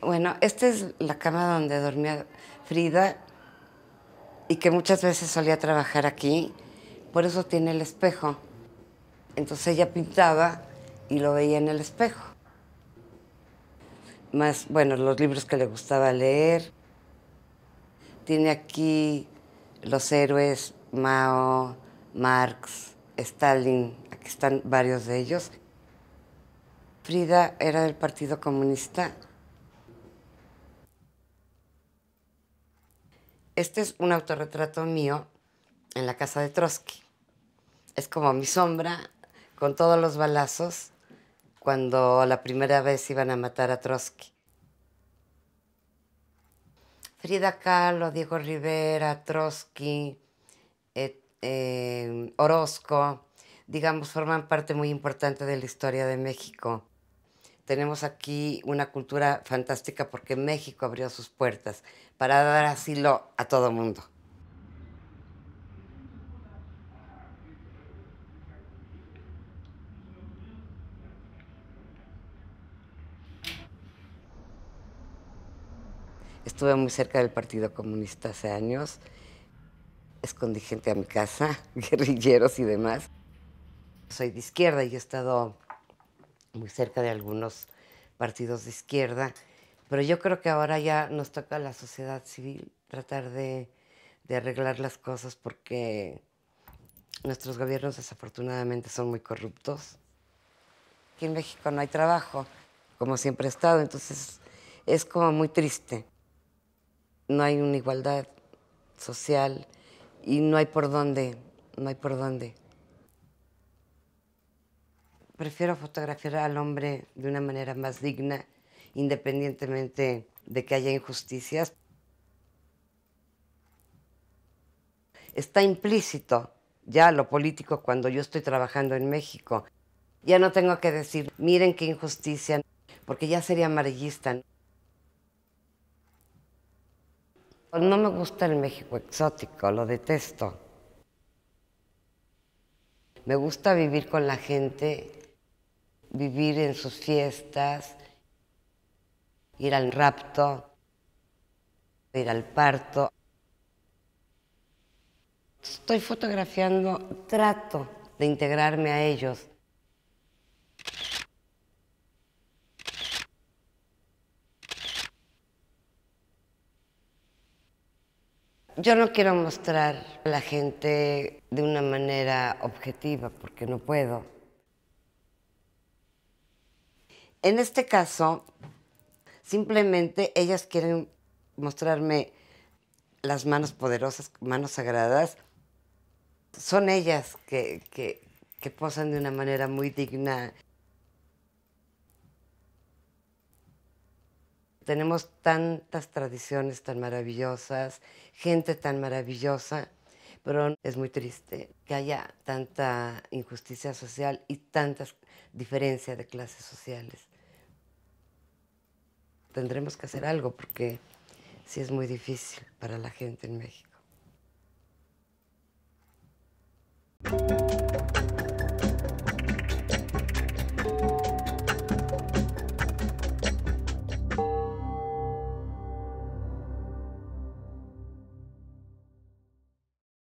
Bueno, esta es la cama donde dormía Frida y que muchas veces solía trabajar aquí. Por eso tiene el espejo. Entonces ella pintaba y lo veía en el espejo. Más, bueno, los libros que le gustaba leer. Tiene aquí los héroes Mao, Marx, Stalin, aquí están varios de ellos. Frida era del Partido Comunista. Este es un autorretrato mío en la casa de Trotsky. Es como mi sombra con todos los balazos cuando la primera vez iban a matar a Trotsky. Frida Kahlo, Diego Rivera, Trotsky, eh, eh, Orozco, digamos, forman parte muy importante de la historia de México. Tenemos aquí una cultura fantástica porque México abrió sus puertas para dar asilo a todo mundo. Estuve muy cerca del Partido Comunista hace años. Escondí gente a mi casa, guerrilleros y demás. Soy de izquierda y he estado muy cerca de algunos partidos de izquierda, pero yo creo que ahora ya nos toca a la sociedad civil tratar de, arreglar las cosas porque nuestros gobiernos desafortunadamente son muy corruptos. Aquí en México no hay trabajo, como siempre ha estado, entonces es como muy triste no hay una igualdad social y no hay por dónde, no hay por dónde. Prefiero fotografiar al hombre de una manera más digna, independientemente de que haya injusticias. Está implícito ya lo político cuando yo estoy trabajando en México. Ya no tengo que decir, miren qué injusticia, porque ya sería amarillista. Pues no me gusta el México exótico, lo detesto. Me gusta vivir con la gente, vivir en sus fiestas, ir al rapto, ir al parto. Estoy fotografiando, trato de integrarme a ellos. Yo no quiero mostrar a la gente de una manera objetiva porque no puedo. En este caso, simplemente ellas quieren mostrarme las manos poderosas, manos sagradas. Son ellas que, que posan de una manera muy digna tenemos tantas tradiciones tan maravillosas, gente tan maravillosa, pero es muy triste que haya tanta injusticia social y tantas diferencias de clases sociales. Tendremos que hacer algo porque sí es muy difícil para la gente en México.